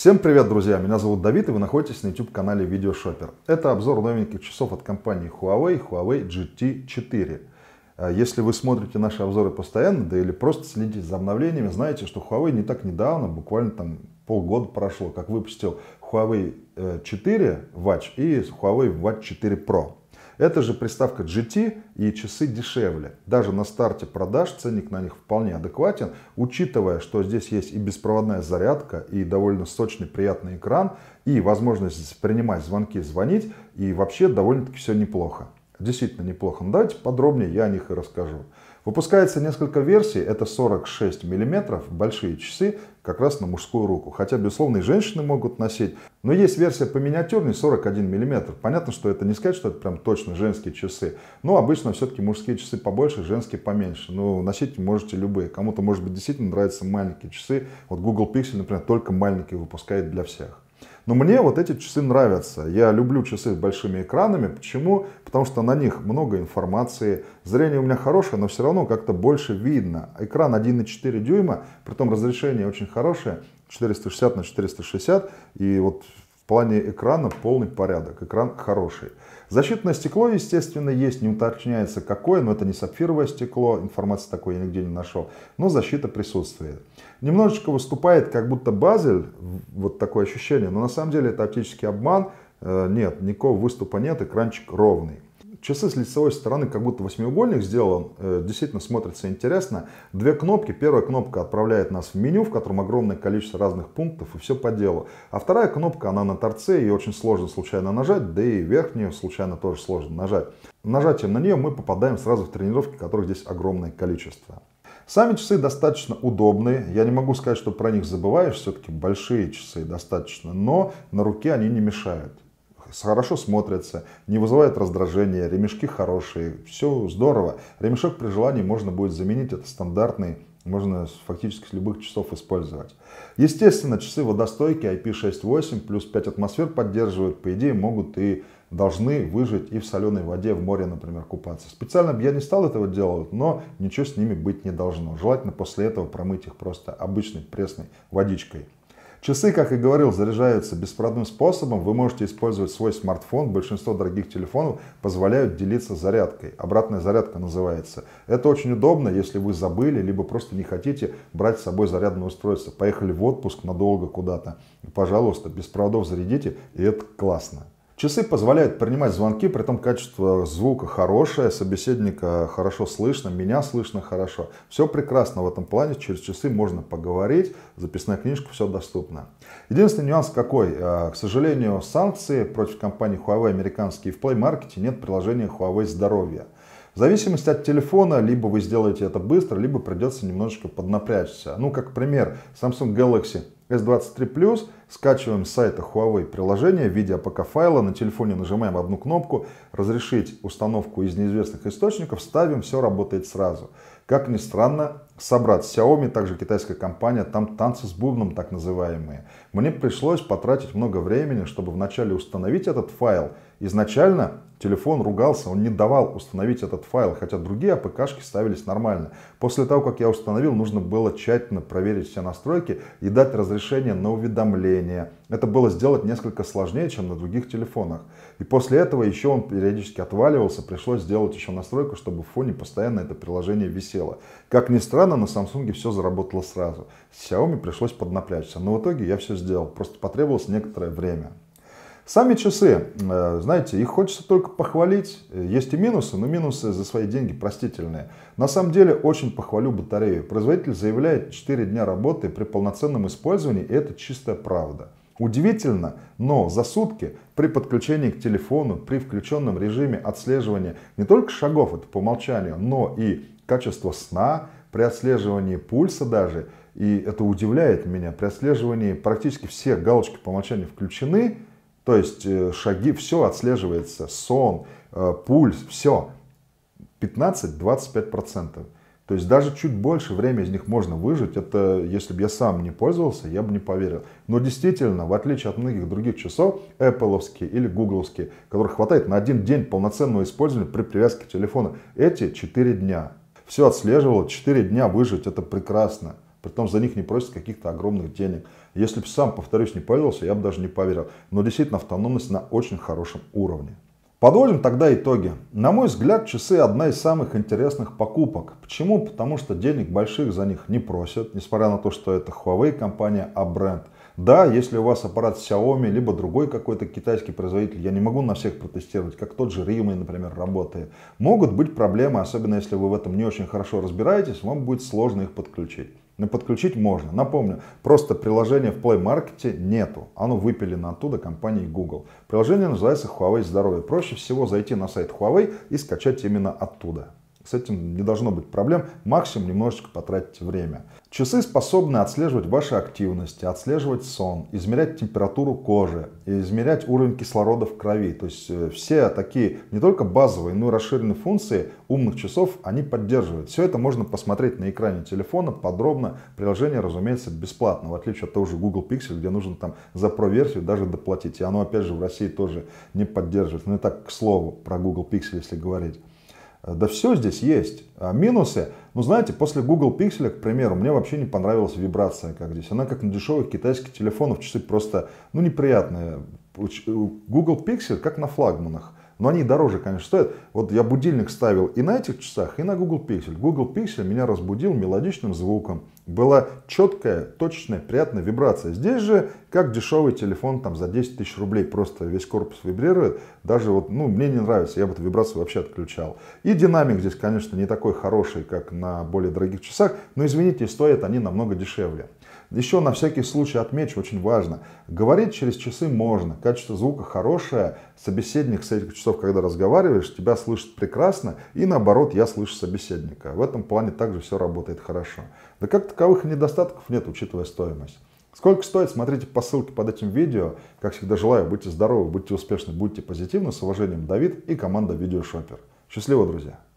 Всем привет, друзья! Меня зовут Давид, и вы находитесь на YouTube-канале Видео Шопер. Это обзор новеньких часов от компании Huawei, Huawei GT4. А если вы смотрите наши обзоры постоянно, да или просто следите за обновлениями, знаете, что Huawei не так недавно, буквально там полгода прошло, как выпустил Huawei 4 э, Watch и Huawei Watch 4 Pro. Эта же приставка GT и часы дешевле. Даже на старте продаж ценник на них вполне адекватен, учитывая, что здесь есть и беспроводная зарядка, и довольно сочный приятный экран, и возможность принимать звонки, звонить, и вообще довольно-таки все неплохо. Действительно неплохо. Но давайте подробнее я о них и расскажу. Выпускается несколько версий, это 46 мм, большие часы, как раз на мужскую руку. Хотя, безусловно, и женщины могут носить, но есть версия по миниатюрнее 41 мм. Понятно, что это не сказать, что это прям точно женские часы. Но обычно все-таки мужские часы побольше, женские поменьше. Но ну, носить можете любые. Кому-то, может быть, действительно нравятся маленькие часы. Вот Google Pixel, например, только маленькие выпускает для всех. Но мне вот эти часы нравятся. Я люблю часы с большими экранами. Почему? Потому что на них много информации. Зрение у меня хорошее, но все равно как-то больше видно. Экран 1,4 дюйма, при том разрешение очень хорошее. 460 на 460. И вот плане экрана полный порядок, экран хороший. Защитное стекло, естественно, есть, не уточняется какое, но это не сапфировое стекло, информации такой я нигде не нашел, но защита присутствует. Немножечко выступает как будто базель, вот такое ощущение, но на самом деле это оптический обман, э, нет, никакого выступа нет, экранчик ровный. Часы с лицевой стороны как будто восьмиугольник сделан, э, действительно смотрится интересно. Две кнопки. Первая кнопка отправляет нас в меню, в котором огромное количество разных пунктов и все по делу. А вторая кнопка, она на торце, ее очень сложно случайно нажать, да и верхнюю случайно тоже сложно нажать. Нажатием на нее мы попадаем сразу в тренировки, которых здесь огромное количество. Сами часы достаточно удобные. Я не могу сказать, что про них забываешь, все-таки большие часы достаточно, но на руке они не мешают хорошо смотрятся, не вызывает раздражения, ремешки хорошие, все здорово. Ремешок при желании можно будет заменить, это стандартный можно фактически с любых часов использовать. Естественно, часы водостойкие, IP68 плюс 5 атмосфер поддерживают, по идее, могут и должны выжить и в соленой воде, в море, например, купаться. Специально бы я не стал этого делать, но ничего с ними быть не должно. Желательно после этого промыть их просто обычной пресной водичкой. Часы, как и говорил, заряжаются беспроводным способом. Вы можете использовать свой смартфон. Большинство дорогих телефонов позволяют делиться зарядкой. Обратная зарядка называется. Это очень удобно, если вы забыли, либо просто не хотите брать с собой зарядное устройство. Поехали в отпуск надолго куда-то. Пожалуйста, без проводов зарядите, и это классно. Часы позволяют принимать звонки, при этом качество звука хорошее, собеседника хорошо слышно, меня слышно хорошо. Все прекрасно в этом плане, через часы можно поговорить, записная книжка, все доступно. Единственный нюанс какой, э, к сожалению, санкции против компании Huawei американские в Play Market нет приложения Huawei Здоровье. В зависимости от телефона, либо вы сделаете это быстро, либо придется немножечко поднапрячься. Ну, как пример, Samsung Galaxy S23+, Plus скачиваем с сайта Huawei приложение видео пока файла на телефоне нажимаем одну кнопку «Разрешить установку из неизвестных источников», ставим, все работает сразу. Как ни странно, собрать Xiaomi, также китайская компания, там танцы с бубном так называемые. Мне пришлось потратить много времени, чтобы вначале установить этот файл. Изначально телефон ругался, он не давал установить этот файл, хотя другие АПКшки ставились нормально. После того, как я установил, нужно было тщательно проверить все настройки и дать разрешение на уведомление. Это было сделать несколько сложнее, чем на других телефонах. И после этого еще он периодически отваливался, пришлось сделать еще настройку, чтобы в фоне постоянно это приложение висело села. Как ни странно, на Samsung все заработало сразу. Xiaomi пришлось поднапрячься, но в итоге я все сделал, просто потребовалось некоторое время. Сами часы, э, знаете, их хочется только похвалить. Есть и минусы, но минусы за свои деньги простительные. На самом деле очень похвалю батарею. Производитель заявляет 4 дня работы при полноценном использовании, и это чистая правда. Удивительно, но за сутки при подключении к телефону, при включенном режиме отслеживания не только шагов, это по умолчанию, но и качество сна, при отслеживании пульса даже, и это удивляет меня, при отслеживании практически все галочки по умолчанию включены, то есть э, шаги, все отслеживается, сон, э, пульс, все. 15-25%. То есть даже чуть больше времени из них можно выжить. Это если бы я сам не пользовался, я бы не поверил. Но действительно, в отличие от многих других часов, Apple или Google, которых хватает на один день полноценного использования при привязке телефона, эти 4 дня все отслеживало, 4 дня выжить, это прекрасно. Притом за них не просят каких-то огромных денег. Если бы сам, повторюсь, не поверился, я бы даже не поверил. Но действительно автономность на очень хорошем уровне. Подводим тогда итоги. На мой взгляд, часы одна из самых интересных покупок. Почему? Потому что денег больших за них не просят, несмотря на то, что это Huawei компания, а бренд – да, если у вас аппарат Xiaomi, либо другой какой-то китайский производитель, я не могу на всех протестировать, как тот же Realme, например, работает. Могут быть проблемы, особенно если вы в этом не очень хорошо разбираетесь, вам будет сложно их подключить. Но подключить можно. Напомню, просто приложения в Play Market нету. Оно выпилено оттуда компанией Google. Приложение называется Huawei Здоровье. Проще всего зайти на сайт Huawei и скачать именно оттуда. С этим не должно быть проблем. Максимум немножечко потратить время. Часы способны отслеживать ваши активности, отслеживать сон, измерять температуру кожи, измерять уровень кислорода в крови. То есть э, все такие не только базовые, но и расширенные функции умных часов они поддерживают. Все это можно посмотреть на экране телефона подробно. Приложение, разумеется, бесплатно, в отличие от того же Google Pixel, где нужно там за Pro-версию даже доплатить. И оно, опять же, в России тоже не поддерживает. Ну и так, к слову, про Google Pixel, если говорить. Э, да все здесь есть. А минусы, ну знаете, после Google Pixel, к примеру, мне вообще не понравилась вибрация, как здесь. Она как на дешевых китайских телефонах, часы просто, ну неприятные. Google Pixel как на флагманах. Но они дороже, конечно, стоят. Вот я будильник ставил и на этих часах, и на Google Pixel. Google Pixel меня разбудил мелодичным звуком была четкая, точная, приятная вибрация. Здесь же, как дешевый телефон там за 10 тысяч рублей, просто весь корпус вибрирует. Даже вот, ну, мне не нравится, я бы эту вибрацию вообще отключал. И динамик здесь, конечно, не такой хороший, как на более дорогих часах, но, извините, стоят они намного дешевле. Еще на всякий случай отмечу, очень важно, говорить через часы можно, качество звука хорошее, собеседник с этих часов, когда разговариваешь, тебя слышит прекрасно, и наоборот, я слышу собеседника. В этом плане также все работает хорошо. Да как-то таковых недостатков нет, учитывая стоимость. Сколько стоит, смотрите по ссылке под этим видео. Как всегда желаю, будьте здоровы, будьте успешны, будьте позитивны. С уважением, Давид и команда Видеошопер. Счастливо, друзья!